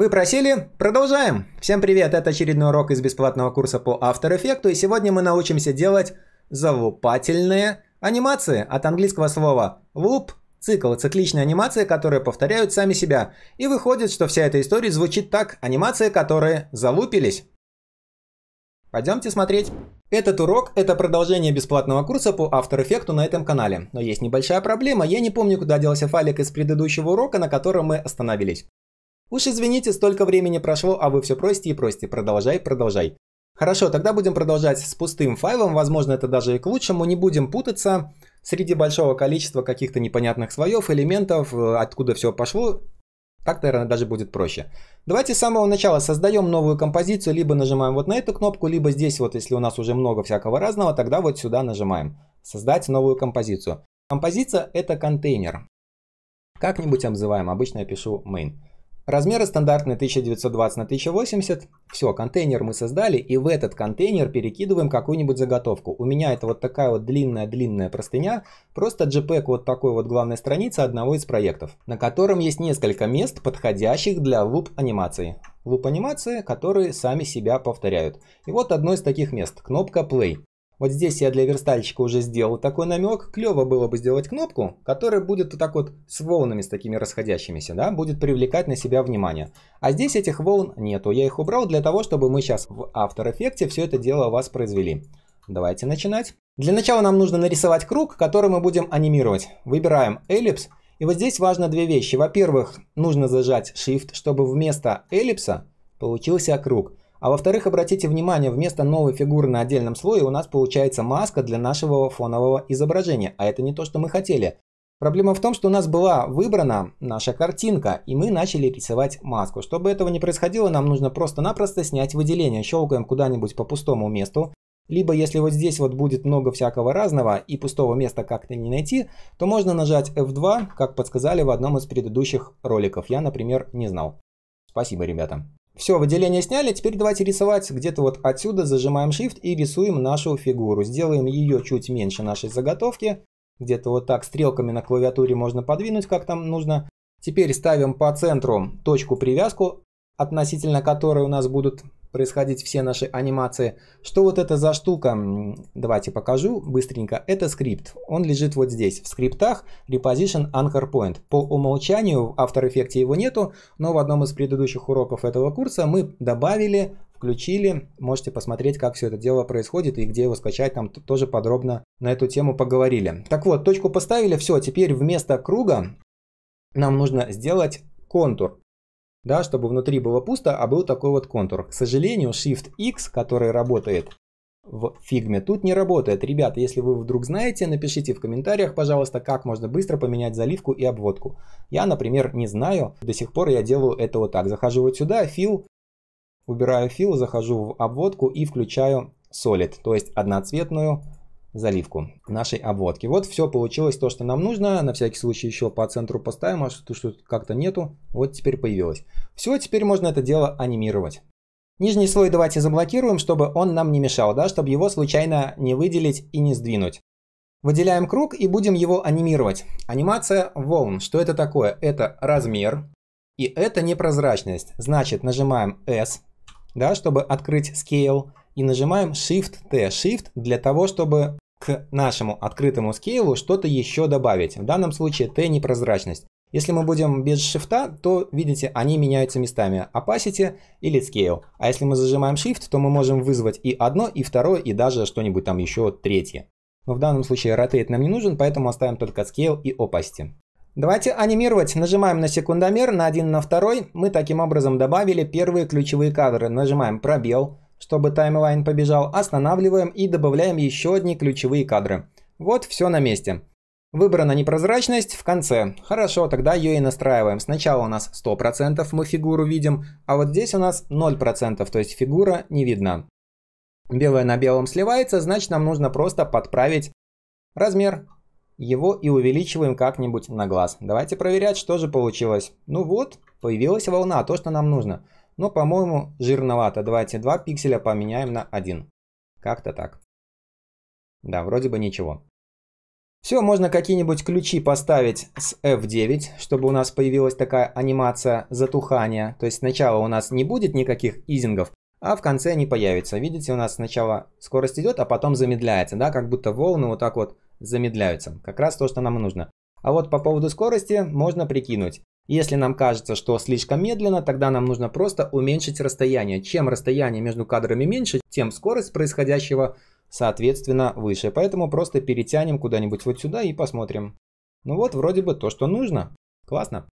Вы просили? Продолжаем! Всем привет, это очередной урок из бесплатного курса по After Effects, и сегодня мы научимся делать залупательные анимации от английского слова «loop» – цикл, цикличные анимации, которые повторяют сами себя. И выходит, что вся эта история звучит так – анимации, которые залупились. Пойдемте смотреть. Этот урок – это продолжение бесплатного курса по After Effects на этом канале. Но есть небольшая проблема, я не помню, куда делся файлик из предыдущего урока, на котором мы остановились. Уж извините, столько времени прошло, а вы все просите и просите. Продолжай, продолжай. Хорошо, тогда будем продолжать с пустым файлом. Возможно, это даже и к лучшему. Не будем путаться среди большого количества каких-то непонятных слоев, элементов, э, откуда все пошло. Так, наверное, даже будет проще. Давайте с самого начала создаем новую композицию, либо нажимаем вот на эту кнопку, либо здесь вот, если у нас уже много всякого разного, тогда вот сюда нажимаем. Создать новую композицию. Композиция это контейнер. Как-нибудь обзываем, обычно я пишу main. Размеры стандартные 1920 на 1080. Все, контейнер мы создали, и в этот контейнер перекидываем какую-нибудь заготовку. У меня это вот такая вот длинная-длинная простыня, просто JPEG вот такой вот главной страницы одного из проектов, на котором есть несколько мест, подходящих для луп-анимации. Луп-анимации, которые сами себя повторяют. И вот одно из таких мест, кнопка Play. Вот здесь я для верстальщика уже сделал такой намек. Клево было бы сделать кнопку, которая будет вот так вот с волнами, с такими расходящимися, да, будет привлекать на себя внимание. А здесь этих волн нету. Я их убрал для того, чтобы мы сейчас в After Effects все это дело у вас произвели. Давайте начинать. Для начала нам нужно нарисовать круг, который мы будем анимировать. Выбираем эллипс. И вот здесь важно две вещи. Во-первых, нужно зажать Shift, чтобы вместо эллипса получился круг. А во-вторых, обратите внимание, вместо новой фигуры на отдельном слое у нас получается маска для нашего фонового изображения, а это не то, что мы хотели. Проблема в том, что у нас была выбрана наша картинка, и мы начали рисовать маску. Чтобы этого не происходило, нам нужно просто-напросто снять выделение. Щелкаем куда-нибудь по пустому месту, либо если вот здесь вот будет много всякого разного и пустого места как-то не найти, то можно нажать F2, как подсказали в одном из предыдущих роликов. Я, например, не знал. Спасибо, ребята. Все, выделение сняли, теперь давайте рисовать где-то вот отсюда, зажимаем Shift и рисуем нашу фигуру. Сделаем ее чуть меньше нашей заготовки, где-то вот так стрелками на клавиатуре можно подвинуть, как там нужно. Теперь ставим по центру точку-привязку, относительно которой у нас будут происходить все наши анимации. Что вот это за штука? Давайте покажу быстренько. Это скрипт. Он лежит вот здесь, в скриптах Reposition Anchor Point. По умолчанию в After Effects его нету, но в одном из предыдущих уроков этого курса мы добавили включили, можете посмотреть, как все это дело происходит и где его скачать, там тоже подробно на эту тему поговорили. Так вот, точку поставили, все, теперь вместо круга нам нужно сделать контур да, чтобы внутри было пусто, а был такой вот контур. К сожалению, Shift-X, который работает в фигме, тут не работает. ребята. если вы вдруг знаете, напишите в комментариях, пожалуйста, как можно быстро поменять заливку и обводку. Я, например, не знаю, до сих пор я делаю это вот так. Захожу вот сюда, фил, убираю фил, захожу в обводку и включаю Solid, то есть одноцветную заливку нашей обводки. Вот все получилось то, что нам нужно. На всякий случай еще по центру поставим, а что, что как-то нету. Вот теперь появилось. Все, теперь можно это дело анимировать. Нижний слой давайте заблокируем, чтобы он нам не мешал, да, чтобы его случайно не выделить и не сдвинуть. Выделяем круг и будем его анимировать. Анимация волн. Что это такое? Это размер и это непрозрачность. Значит, нажимаем S, да, чтобы открыть Scale и нажимаем Shift-T. Shift для того, чтобы к нашему открытому скейлу что-то еще добавить. В данном случае T непрозрачность. Если мы будем без шифта, то, видите, они меняются местами opacity или scale. А если мы зажимаем shift, то мы можем вызвать и одно, и второе, и даже что-нибудь там еще третье. Но в данном случае rotate нам не нужен, поэтому оставим только scale и opacity. Давайте анимировать. Нажимаем на секундомер, на один на второй Мы таким образом добавили первые ключевые кадры. Нажимаем пробел. Чтобы таймлайн побежал, останавливаем и добавляем еще одни ключевые кадры. Вот все на месте. Выбрана непрозрачность в конце. Хорошо, тогда ее и настраиваем. Сначала у нас 100% мы фигуру видим, а вот здесь у нас 0%, то есть фигура не видна. Белое на белом сливается, значит нам нужно просто подправить размер его и увеличиваем как-нибудь на глаз. Давайте проверять, что же получилось. Ну вот, появилась волна, то, что нам нужно. Но, по-моему, жирновато. Давайте 2 пикселя поменяем на 1. Как-то так. Да, вроде бы ничего. Все, можно какие-нибудь ключи поставить с F9, чтобы у нас появилась такая анимация затухания. То есть сначала у нас не будет никаких изингов, а в конце они появятся. Видите, у нас сначала скорость идет, а потом замедляется, да, как будто волны вот так вот замедляются. Как раз то, что нам нужно. А вот по поводу скорости можно прикинуть. Если нам кажется, что слишком медленно, тогда нам нужно просто уменьшить расстояние. Чем расстояние между кадрами меньше, тем скорость происходящего соответственно выше. Поэтому просто перетянем куда-нибудь вот сюда и посмотрим. Ну вот, вроде бы то, что нужно. Классно.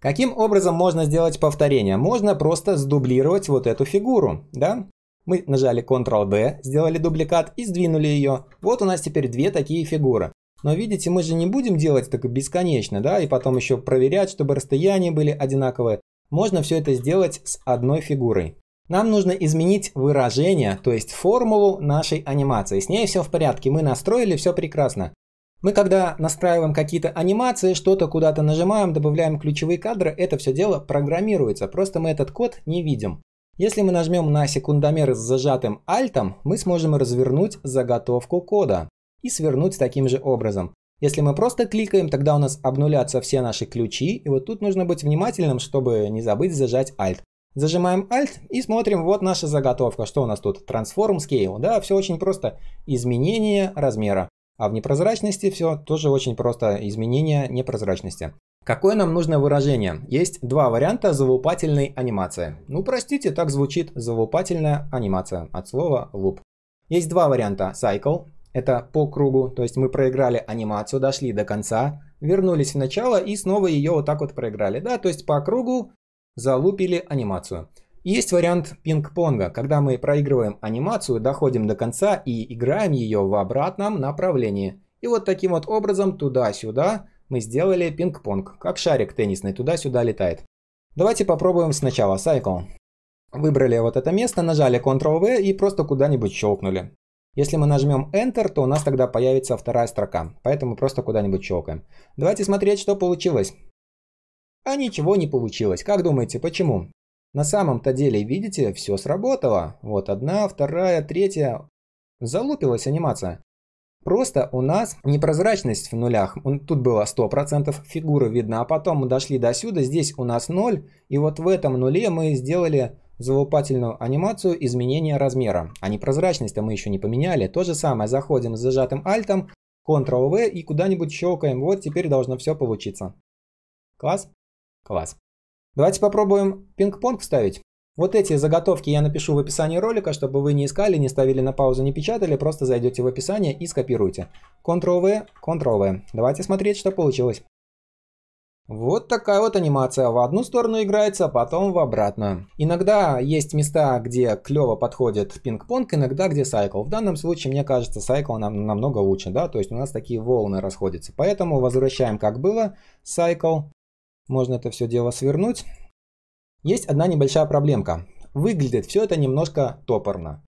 Каким образом можно сделать повторение? Можно просто сдублировать вот эту фигуру, да? Мы нажали ctrl D, сделали дубликат и сдвинули ее. Вот у нас теперь две такие фигуры. Но видите, мы же не будем делать так бесконечно, да, и потом еще проверять, чтобы расстояния были одинаковые. Можно все это сделать с одной фигурой. Нам нужно изменить выражение, то есть формулу нашей анимации. С ней все в порядке, мы настроили, все прекрасно. Мы когда настраиваем какие-то анимации, что-то куда-то нажимаем, добавляем ключевые кадры, это все дело программируется, просто мы этот код не видим. Если мы нажмем на секундомер с зажатым альтом, мы сможем развернуть заготовку кода и свернуть таким же образом. Если мы просто кликаем, тогда у нас обнулятся все наши ключи, и вот тут нужно быть внимательным, чтобы не забыть зажать Alt. Зажимаем Alt и смотрим, вот наша заготовка. Что у нас тут? Transform Scale. Да, все очень просто. Изменение размера. А в непрозрачности все тоже очень просто. Изменение непрозрачности. Какое нам нужно выражение? Есть два варианта залупательной анимации. Ну, простите, так звучит залупательная анимация от слова loop. Есть два варианта. Cycle это по кругу, то есть мы проиграли анимацию, дошли до конца, вернулись в начало и снова ее вот так вот проиграли. Да, то есть по кругу залупили анимацию. Есть вариант пинг-понга, когда мы проигрываем анимацию, доходим до конца и играем ее в обратном направлении. И вот таким вот образом туда-сюда мы сделали пинг-понг, как шарик теннисный туда-сюда летает. Давайте попробуем сначала, Cycle. Выбрали вот это место, нажали Ctrl-V и просто куда-нибудь щелкнули. Если мы нажмем Enter, то у нас тогда появится вторая строка, поэтому просто куда-нибудь щелкаем. Давайте смотреть, что получилось. А ничего не получилось. Как думаете, почему? На самом-то деле, видите, все сработало. Вот одна, вторая, третья. Залупилась анимация. Просто у нас непрозрачность в нулях. Тут было 100% фигуры видно, а потом мы дошли до сюда, здесь у нас 0. И вот в этом нуле мы сделали залупательную анимацию изменения размера. А непрозрачность-то мы еще не поменяли. То же самое, заходим с зажатым альтом, Ctrl-V и куда-нибудь щелкаем. Вот теперь должно все получиться. Класс? Класс. Давайте попробуем пинг-понг вставить. Вот эти заготовки я напишу в описании ролика, чтобы вы не искали, не ставили на паузу, не печатали, просто зайдете в описание и скопируйте. Ctrl-V, Ctrl-V. Давайте смотреть, что получилось. Вот такая вот анимация. В одну сторону играется, а потом в обратную. Иногда есть места, где клево подходит пинг-понг, иногда где сайкл. В данном случае, мне кажется, сайкл нам намного лучше, да, то есть у нас такие волны расходятся. Поэтому возвращаем как было, сайкл. Можно это все дело свернуть. Есть одна небольшая проблемка. Выглядит все это немножко топорно.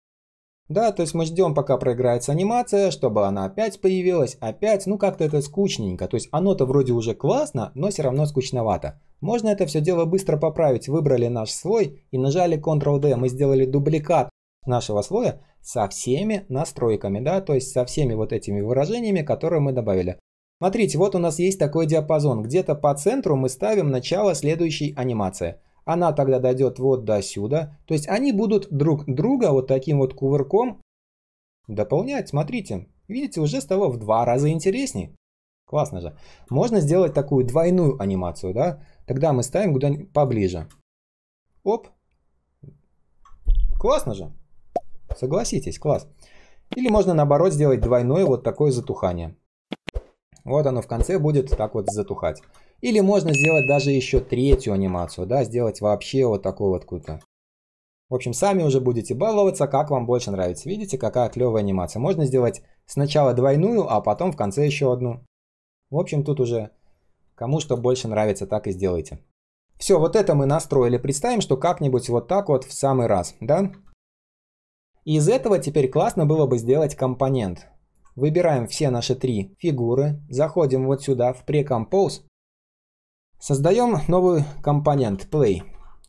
Да, то есть мы ждем, пока проиграется анимация, чтобы она опять появилась, опять, ну как-то это скучненько. То есть оно-то вроде уже классно, но все равно скучновато. Можно это все дело быстро поправить. Выбрали наш слой и нажали Ctrl-D. Мы сделали дубликат нашего слоя со всеми настройками, да, то есть со всеми вот этими выражениями, которые мы добавили. Смотрите, вот у нас есть такой диапазон. Где-то по центру мы ставим начало следующей анимации она тогда дойдет вот до сюда. То есть они будут друг друга вот таким вот кувырком дополнять. Смотрите, видите, уже стало в два раза интересней. Классно же. Можно сделать такую двойную анимацию, да? Тогда мы ставим куда-нибудь поближе. Оп. Классно же. Согласитесь, класс. Или можно наоборот сделать двойное вот такое затухание. Вот оно в конце будет так вот затухать. Или можно сделать даже еще третью анимацию, да, сделать вообще вот такую вот какую-то. В общем, сами уже будете баловаться, как вам больше нравится. Видите, какая клевая анимация. Можно сделать сначала двойную, а потом в конце еще одну. В общем, тут уже кому что больше нравится, так и сделайте. Все, вот это мы настроили. Представим, что как-нибудь вот так вот в самый раз, да? И из этого теперь классно было бы сделать компонент. Выбираем все наши три фигуры, заходим вот сюда в Precompose, Создаем новый компонент play.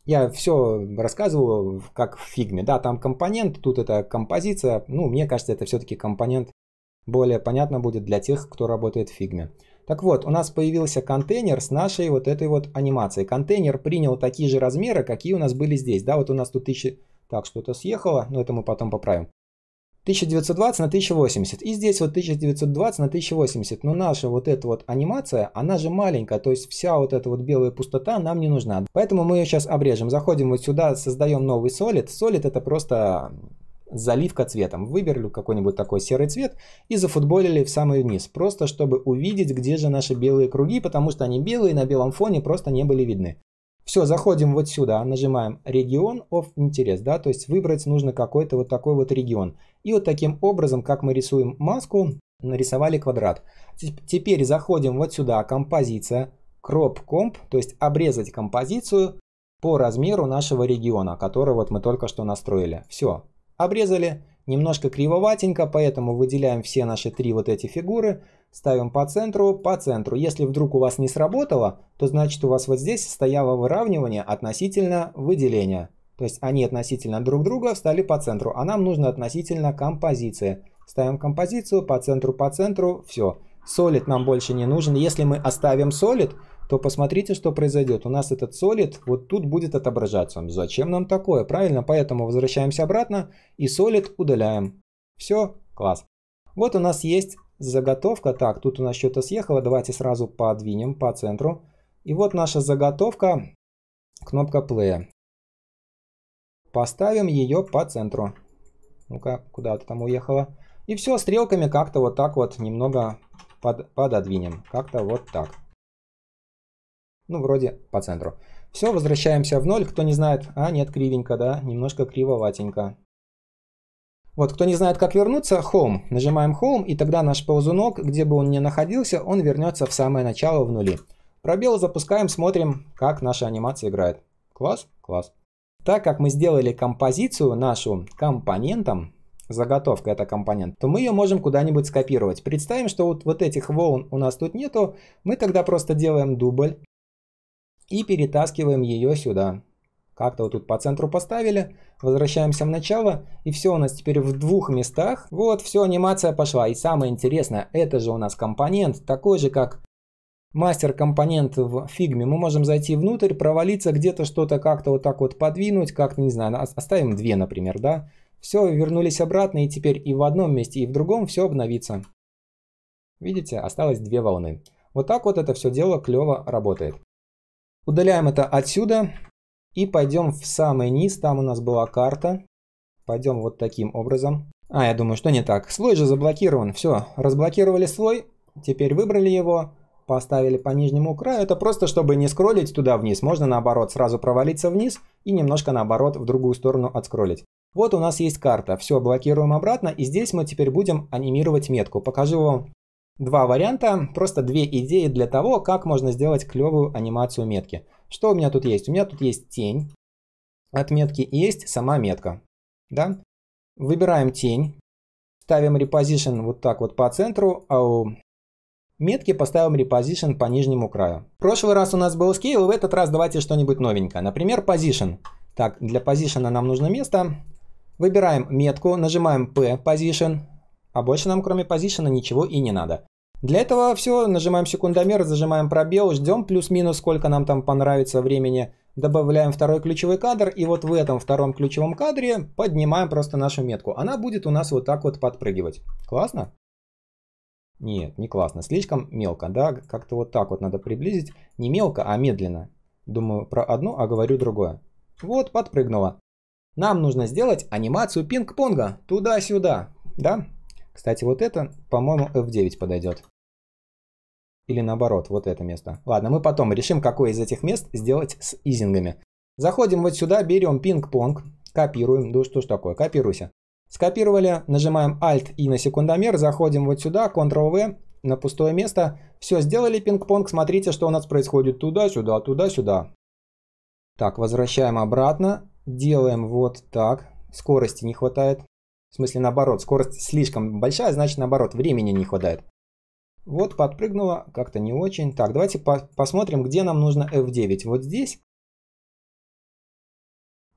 Я все рассказываю как в фигме. Да, там компонент, тут это композиция. Ну, мне кажется, это все-таки компонент более понятно будет для тех, кто работает в фигме. Так вот, у нас появился контейнер с нашей вот этой вот анимацией. Контейнер принял такие же размеры, какие у нас были здесь. Да, вот у нас тут тысячи... Так, что-то съехало, но это мы потом поправим. 1920 на 1080. И здесь вот 1920 на 1080. Но наша вот эта вот анимация, она же маленькая. То есть вся вот эта вот белая пустота нам не нужна. Поэтому мы ее сейчас обрежем. Заходим вот сюда, создаем новый солид. Солид это просто заливка цветом. Выберли какой-нибудь такой серый цвет и зафутболили в самый вниз, Просто чтобы увидеть, где же наши белые круги, потому что они белые на белом фоне просто не были видны. Все, заходим вот сюда, нажимаем регион of интерес, да, то есть выбрать нужно какой-то вот такой вот регион. И вот таким образом, как мы рисуем маску, нарисовали квадрат. Теперь заходим вот сюда, композиция, crop comp, то есть обрезать композицию по размеру нашего региона, который вот мы только что настроили. Все, обрезали, немножко кривоватенько, поэтому выделяем все наши три вот эти фигуры, ставим по центру, по центру. Если вдруг у вас не сработало, то значит у вас вот здесь стояло выравнивание относительно выделения. То есть они относительно друг друга встали по центру, а нам нужно относительно композиции. Ставим композицию по центру, по центру, все. Солид нам больше не нужен. Если мы оставим солид, то посмотрите, что произойдет. У нас этот солид вот тут будет отображаться. Зачем нам такое? Правильно, поэтому возвращаемся обратно и солид удаляем. Все, класс. Вот у нас есть заготовка. Так, тут у нас что-то съехало. Давайте сразу подвинем по центру. И вот наша заготовка, кнопка плея. Поставим ее по центру. Ну-ка, куда-то там уехала. И все, стрелками как-то вот так вот немного под, пододвинем. Как-то вот так. Ну, вроде по центру. Все, возвращаемся в ноль. Кто не знает, а нет, кривенько, да, немножко кривоватенько. Вот, кто не знает, как вернуться, Home. Нажимаем Home, и тогда наш ползунок, где бы он ни находился, он вернется в самое начало в нули. Пробел запускаем, смотрим, как наша анимация играет. Класс? Класс. Так как мы сделали композицию нашу компонентом, заготовка это компонент, то мы ее можем куда-нибудь скопировать. Представим, что вот, вот этих волн у нас тут нету, мы тогда просто делаем дубль и перетаскиваем ее сюда. Как-то вот тут по центру поставили. Возвращаемся в начало. И все у нас теперь в двух местах. Вот, все, анимация пошла. И самое интересное, это же у нас компонент, такой же, как мастер-компонент в фигме. Мы можем зайти внутрь, провалиться где-то, что-то как-то вот так вот подвинуть, как-то, не знаю, оставим две, например, да. Все, вернулись обратно, и теперь и в одном месте, и в другом все обновится. Видите, осталось две волны. Вот так вот это все дело клево работает. Удаляем это отсюда и пойдем в самый низ, там у нас была карта. Пойдем вот таким образом. А, я думаю, что не так. Слой же заблокирован. Все, разблокировали слой, теперь выбрали его, поставили по нижнему краю. Это просто, чтобы не скроллить туда вниз. Можно наоборот сразу провалиться вниз и немножко наоборот в другую сторону отскроллить. Вот у нас есть карта. Все, блокируем обратно. И здесь мы теперь будем анимировать метку. Покажу вам два варианта, просто две идеи для того, как можно сделать клевую анимацию метки. Что у меня тут есть? У меня тут есть тень. отметки метки есть сама метка. Да? Выбираем тень. Ставим reposition вот так вот по центру, а у метки поставим reposition по нижнему краю. В прошлый раз у нас был scale, в этот раз давайте что-нибудь новенькое. Например, position. Так, для position нам нужно место. Выбираем метку, нажимаем P position, а больше нам кроме position ничего и не надо. Для этого все, нажимаем секундомер, зажимаем пробел, ждем плюс-минус, сколько нам там понравится времени. Добавляем второй ключевой кадр, и вот в этом втором ключевом кадре поднимаем просто нашу метку. Она будет у нас вот так вот подпрыгивать. Классно? Нет, не классно, слишком мелко, да, как-то вот так вот надо приблизить. Не мелко, а медленно. Думаю про одну, а говорю другое. Вот, подпрыгнула. Нам нужно сделать анимацию пинг-понга туда-сюда, да? Кстати, вот это, по-моему, F9 подойдет. Или наоборот, вот это место. Ладно, мы потом решим, какое из этих мест сделать с изингами. Заходим вот сюда, берем пинг-понг, копируем. Да что ж такое, копируйся. Скопировали, нажимаем Alt и на секундомер, заходим вот сюда, Ctrl-V, на пустое место. Все, сделали пинг-понг, смотрите, что у нас происходит туда-сюда, туда-сюда. Так, возвращаем обратно, делаем вот так, скорости не хватает. В смысле, наоборот, скорость слишком большая, значит, наоборот, времени не хватает. Вот подпрыгнула, как-то не очень. Так, давайте по посмотрим, где нам нужно F9. Вот здесь?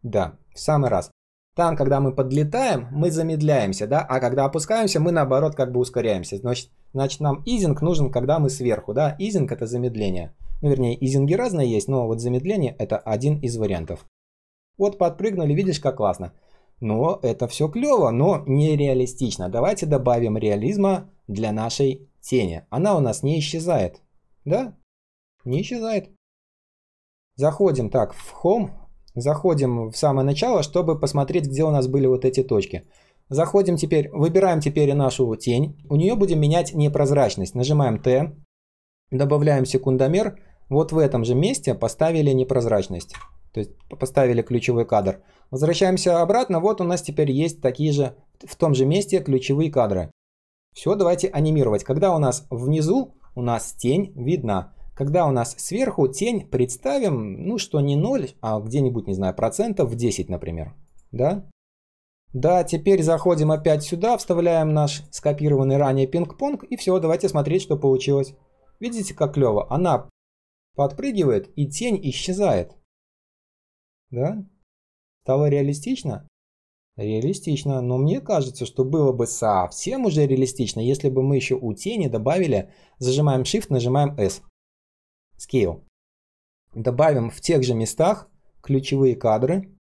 Да, в самый раз. Там, когда мы подлетаем, мы замедляемся, да, а когда опускаемся, мы наоборот как бы ускоряемся. Значит, значит нам изинг нужен, когда мы сверху, да, изинг это замедление. Ну, вернее, изинги разные есть, но вот замедление это один из вариантов. Вот подпрыгнули, видишь, как классно. Но это все клево, но нереалистично. Давайте добавим реализма для нашей Сеня, она у нас не исчезает. Да? Не исчезает. Заходим так в Home. Заходим в самое начало, чтобы посмотреть, где у нас были вот эти точки. Заходим теперь, выбираем теперь нашу тень. У нее будем менять непрозрачность. Нажимаем Т. Добавляем секундомер. Вот в этом же месте поставили непрозрачность. То есть поставили ключевой кадр. Возвращаемся обратно. Вот у нас теперь есть такие же в том же месте ключевые кадры. Все, давайте анимировать. Когда у нас внизу, у нас тень видна. Когда у нас сверху тень, представим, ну что не 0, а где-нибудь, не знаю, процентов 10, например. Да? Да, теперь заходим опять сюда, вставляем наш скопированный ранее пинг-понг, и все, давайте смотреть, что получилось. Видите, как клево? Она подпрыгивает, и тень исчезает. Да? Стало реалистично? Реалистично, но мне кажется, что было бы совсем уже реалистично, если бы мы еще у тени добавили, зажимаем Shift, нажимаем S. Scale. Добавим в тех же местах ключевые кадры.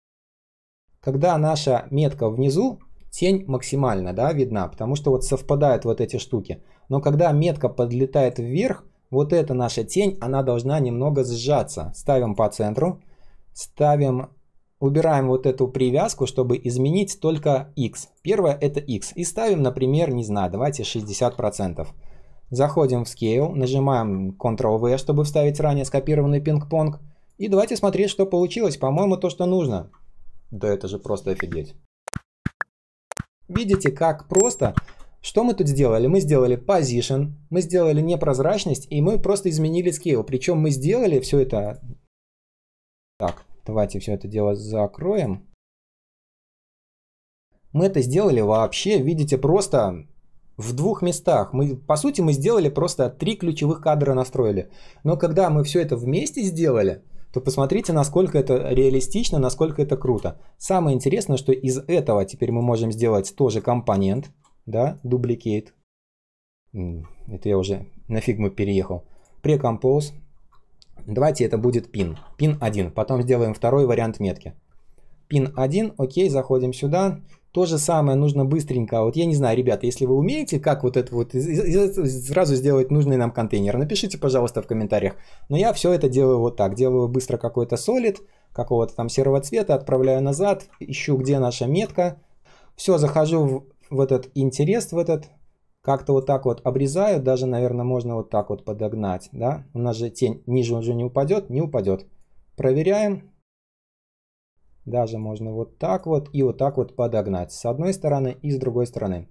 Когда наша метка внизу, тень максимально да, видна, потому что вот совпадают вот эти штуки. Но когда метка подлетает вверх, вот эта наша тень, она должна немного сжаться. Ставим по центру, ставим Убираем вот эту привязку, чтобы изменить только x. Первое это x. И ставим, например, не знаю, давайте 60%. Заходим в Scale, нажимаем Ctrl-V, чтобы вставить ранее скопированный пинг-понг. И давайте смотреть, что получилось. По-моему, то, что нужно. Да это же просто офигеть. Видите, как просто. Что мы тут сделали? Мы сделали position, мы сделали непрозрачность, и мы просто изменили scale. Причем мы сделали все это так. Давайте все это дело закроем. Мы это сделали вообще, видите, просто в двух местах. Мы, по сути, мы сделали просто три ключевых кадра настроили. Но когда мы все это вместе сделали, то посмотрите, насколько это реалистично, насколько это круто. Самое интересное, что из этого теперь мы можем сделать тоже компонент, да, дубликейт. Это я уже на фигму переехал. Precompose, Давайте это будет пин. Пин 1. Потом сделаем второй вариант метки. Пин 1. Окей, заходим сюда. То же самое нужно быстренько. Вот я не знаю, ребята, если вы умеете, как вот это вот сразу сделать нужный нам контейнер, напишите, пожалуйста, в комментариях. Но я все это делаю вот так. Делаю быстро какой-то солид, какого-то там серого цвета, отправляю назад, ищу, где наша метка. Все, захожу в, в этот интерес, в этот как-то вот так вот обрезаю, даже, наверное, можно вот так вот подогнать, да, у нас же тень ниже уже не упадет, не упадет. Проверяем, даже можно вот так вот и вот так вот подогнать, с одной стороны и с другой стороны.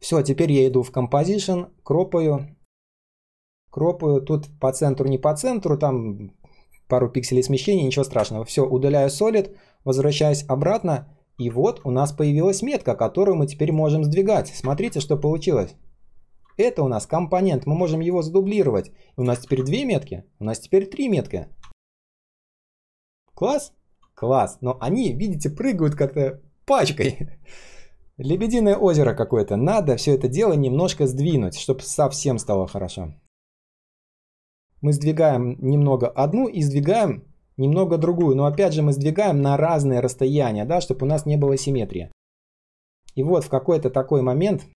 Все, теперь я иду в Composition, кропаю, кропаю, тут по центру, не по центру, там пару пикселей смещения, ничего страшного. Все, удаляю Solid, возвращаюсь обратно, и вот у нас появилась метка, которую мы теперь можем сдвигать. Смотрите, что получилось. Это у нас компонент, мы можем его задублировать. И у нас теперь две метки, у нас теперь три метки. Класс? Класс. Но они, видите, прыгают как-то пачкой. Лебединое озеро какое-то. Надо все это дело немножко сдвинуть, чтобы совсем стало хорошо. Мы сдвигаем немного одну и сдвигаем немного другую, но опять же мы сдвигаем на разные расстояния, да, чтобы у нас не было симметрии. И вот в какой-то такой момент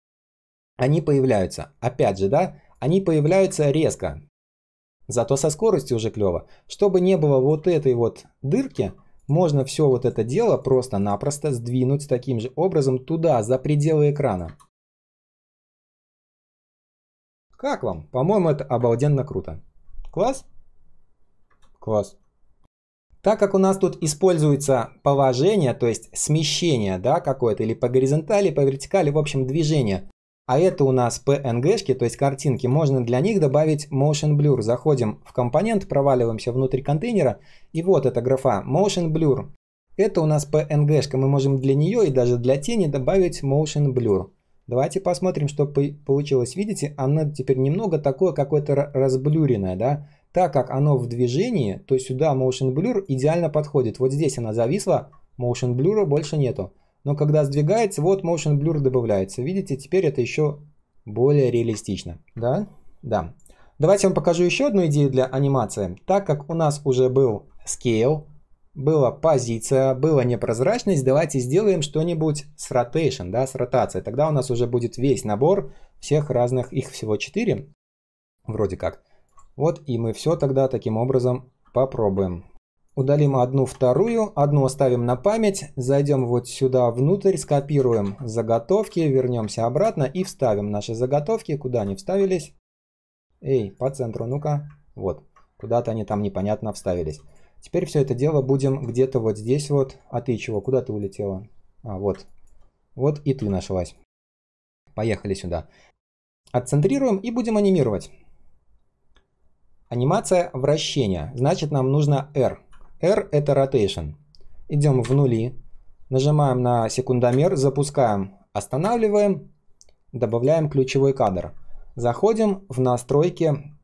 они появляются. Опять же, да, они появляются резко. Зато со скоростью уже клево. Чтобы не было вот этой вот дырки, можно все вот это дело просто-напросто сдвинуть таким же образом туда, за пределы экрана. Как вам? По-моему, это обалденно круто. Класс? Класс. Так как у нас тут используется положение, то есть смещение да, какое-то, или по горизонтали, по вертикали, в общем движение, а это у нас PNG-шки, то есть картинки, можно для них добавить Motion Blur. Заходим в компонент, проваливаемся внутрь контейнера, и вот эта графа Motion Blur. Это у нас PNG-шка, мы можем для нее и даже для тени добавить Motion Blur. Давайте посмотрим, что получилось. Видите, она теперь немного такое какое-то разблюренное, да? так как оно в движении, то сюда Motion Blur идеально подходит. Вот здесь она зависла, Motion Blur больше нету. Но когда сдвигается, вот Motion Blur добавляется. Видите, теперь это еще более реалистично. Да? Да. Давайте я вам покажу еще одну идею для анимации. Так как у нас уже был Scale, была позиция, была непрозрачность, давайте сделаем что-нибудь с Rotation, да, с ротацией. Тогда у нас уже будет весь набор всех разных, их всего 4, вроде как. Вот и мы все тогда таким образом попробуем. Удалим одну вторую, одну оставим на память, зайдем вот сюда внутрь, скопируем заготовки, вернемся обратно и вставим наши заготовки, куда они вставились. Эй, по центру, ну-ка. Вот, куда-то они там непонятно вставились. Теперь все это дело будем где-то вот здесь вот. А ты чего, куда ты улетела? А, вот. Вот и ты нашлась. Поехали сюда. Отцентрируем и будем анимировать. Анимация вращения. Значит, нам нужно R. R это rotation. Идем в нули. Нажимаем на секундомер, запускаем, останавливаем, добавляем ключевой кадр. Заходим в настройки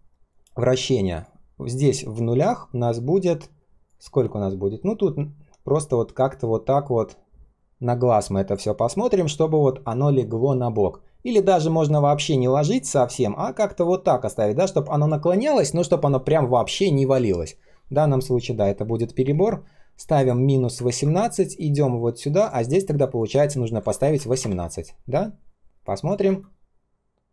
вращения. Здесь в нулях у нас будет... Сколько у нас будет? Ну, тут просто вот как-то вот так вот на глаз мы это все посмотрим, чтобы вот оно легло на бок. Или даже можно вообще не ложить совсем, а как-то вот так оставить, да, чтобы оно наклонялось, но чтобы оно прям вообще не валилось. В данном случае, да, это будет перебор. Ставим минус 18, идем вот сюда, а здесь тогда получается нужно поставить 18, да? Посмотрим.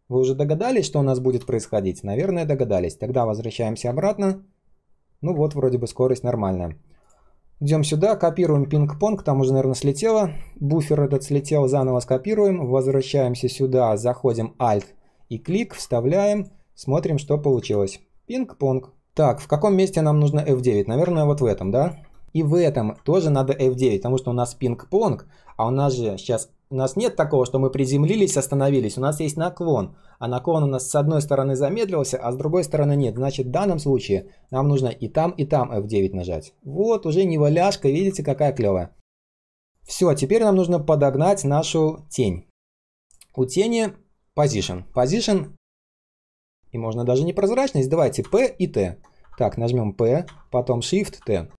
Вы уже догадались, что у нас будет происходить? Наверное, догадались. Тогда возвращаемся обратно. Ну вот, вроде бы скорость нормальная. Идем сюда, копируем пинг-понг, там уже, наверное, слетело. Буфер этот слетел, заново скопируем. Возвращаемся сюда, заходим Alt и клик, вставляем, смотрим, что получилось. Пинг-понг. Так, в каком месте нам нужно F9? Наверное, вот в этом, да? И в этом тоже надо F9, потому что у нас пинг-понг, а у нас же сейчас у нас нет такого, что мы приземлились, остановились. У нас есть наклон. А наклон у нас с одной стороны замедлился, а с другой стороны нет. Значит, в данном случае нам нужно и там, и там F9 нажать. Вот, уже не валяшка, видите, какая клевая. Все, теперь нам нужно подогнать нашу тень. У тени position. Position, и можно даже не прозрачность, давайте P и T. Так, нажмем P, потом Shift, T.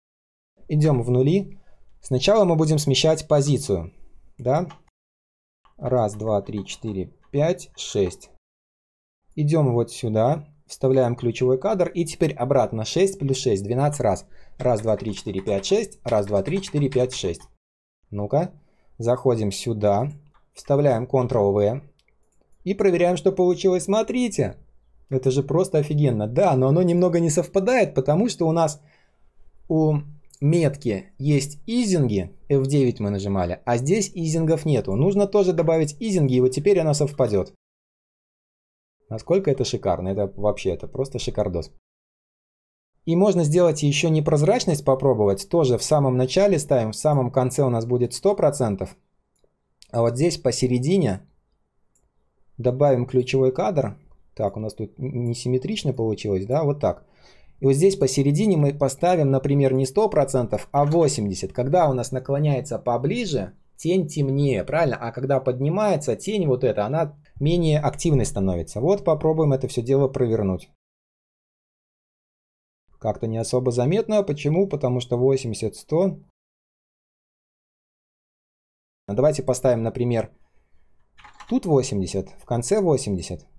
Идем в нули. Сначала мы будем смещать позицию. Да, Раз, два, три, четыре, пять, шесть. Идем вот сюда, вставляем ключевой кадр и теперь обратно 6 плюс 6, 12 раз. Раз, два, три, четыре, пять, шесть. Раз, два, три, четыре, пять, шесть. Ну-ка, заходим сюда, вставляем Ctrl-V и проверяем, что получилось. Смотрите, это же просто офигенно. Да, но оно немного не совпадает, потому что у нас у метки есть изинги, F9 мы нажимали, а здесь изингов нету. Нужно тоже добавить изинги, и вот теперь она совпадет. Насколько это шикарно, это вообще, это просто шикардос. И можно сделать еще непрозрачность попробовать, тоже в самом начале ставим, в самом конце у нас будет 100%, а вот здесь посередине добавим ключевой кадр, так, у нас тут несимметрично получилось, да, вот так. И вот здесь посередине мы поставим, например, не 100%, а 80%. Когда у нас наклоняется поближе, тень темнее, правильно? А когда поднимается, тень вот эта, она менее активной становится. Вот попробуем это все дело провернуть. Как-то не особо заметно. Почему? Потому что 80, 100. Ну, давайте поставим, например, тут 80, в конце 80.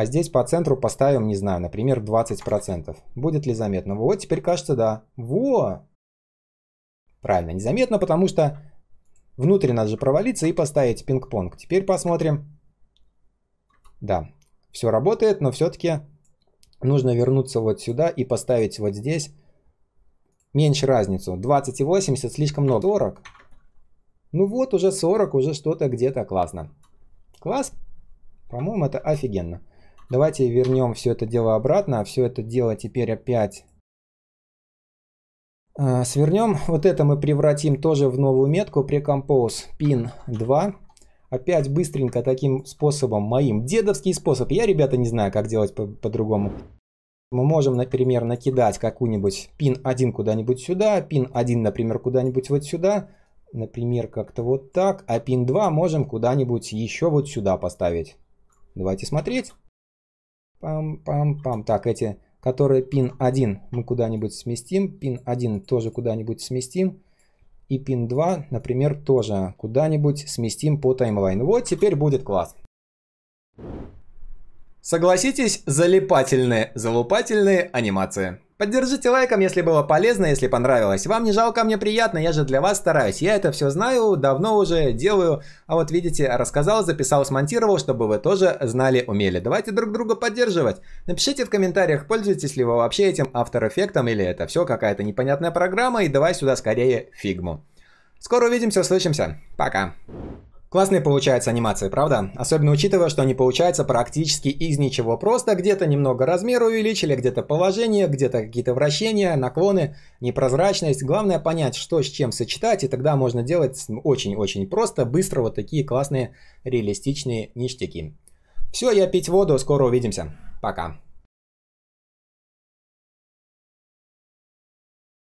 А здесь по центру поставим, не знаю, например, 20%. Будет ли заметно? Вот, теперь кажется, да. Во! Правильно, незаметно, потому что внутрь надо же провалиться и поставить пинг-понг. Теперь посмотрим. Да, все работает, но все-таки нужно вернуться вот сюда и поставить вот здесь меньше разницу. 20 и 80 слишком много. 40. Ну вот, уже 40, уже что-то где-то классно. Класс? По-моему, это офигенно. Давайте вернем все это дело обратно. А все это дело теперь опять э, Свернем, вот это мы превратим тоже в новую метку Precompose pin 2. Опять быстренько таким способом, моим, дедовский способ. Я, ребята, не знаю, как делать по-другому. По мы можем, например, накидать какую-нибудь пин 1 куда-нибудь сюда, пин 1, например, куда-нибудь вот сюда, например, как-то вот так, а пин 2 можем куда-нибудь еще вот сюда поставить. Давайте смотреть. Пам-пам-пам. Так, эти, которые пин 1 мы куда-нибудь сместим. Пин 1 тоже куда-нибудь сместим. И пин 2, например, тоже куда-нибудь сместим по таймлайну. Вот теперь будет класс. Согласитесь, залипательные, залупательные анимации. Поддержите лайком, если было полезно, если понравилось. Вам не жалко, мне приятно, я же для вас стараюсь. Я это все знаю, давно уже делаю. А вот видите, рассказал, записал, смонтировал, чтобы вы тоже знали, умели. Давайте друг друга поддерживать. Напишите в комментариях, пользуетесь ли вы вообще этим After Effects или это все какая-то непонятная программа. И давай сюда скорее фигму. Скоро увидимся, услышимся. Пока. Классные получаются анимации, правда? Особенно учитывая, что они получаются практически из ничего. Просто где-то немного размер увеличили, где-то положение, где-то какие-то вращения, наклоны, непрозрачность. Главное понять, что с чем сочетать, и тогда можно делать очень-очень просто, быстро вот такие классные реалистичные ништяки. Все, я пить воду, скоро увидимся. Пока.